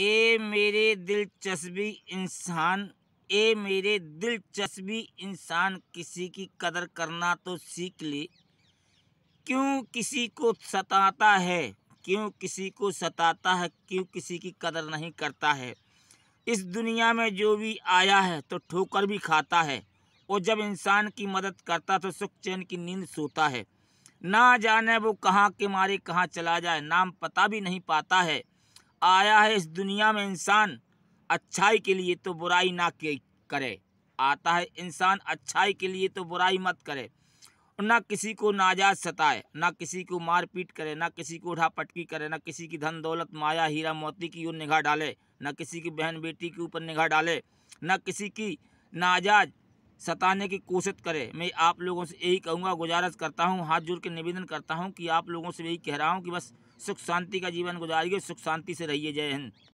ए मेरे दिलचस्पी इंसान ए मेरे दिलचस्पी इंसान किसी की कदर करना तो सीख ले क्यों किसी को सताता है क्यों किसी को सताता है क्यों किसी की कदर नहीं करता है इस दुनिया में जो भी आया है तो ठोकर भी खाता है और जब इंसान की मदद करता तो सुख चैन की नींद सोता है ना जाने वो कहाँ के मारे कहाँ चला जाए नाम पता भी नहीं पाता है आया है इस दुनिया में इंसान अच्छाई के लिए तो बुराई ना करे आता है इंसान अच्छाई के लिए तो बुराई मत करे ना किसी को नाजायज सताए ना किसी को मारपीट करे ना किसी को उठा पटकी करे ना किसी की धन दौलत माया हीरा मोती की ओर निगाह डाले ना किसी की बहन बेटी के ऊपर निगाह डाले ना किसी की नाजायज सताने की कोशिश करे मैं आप लोगों से यही कहूँगा गुजारिश करता हूँ हाथ जोड़ के निवेदन करता हूँ कि आप लोगों से यही कह रहा हूँ कि बस सुख शांति का जीवन गुजारिए सुख शांति से रहिए जय हिंद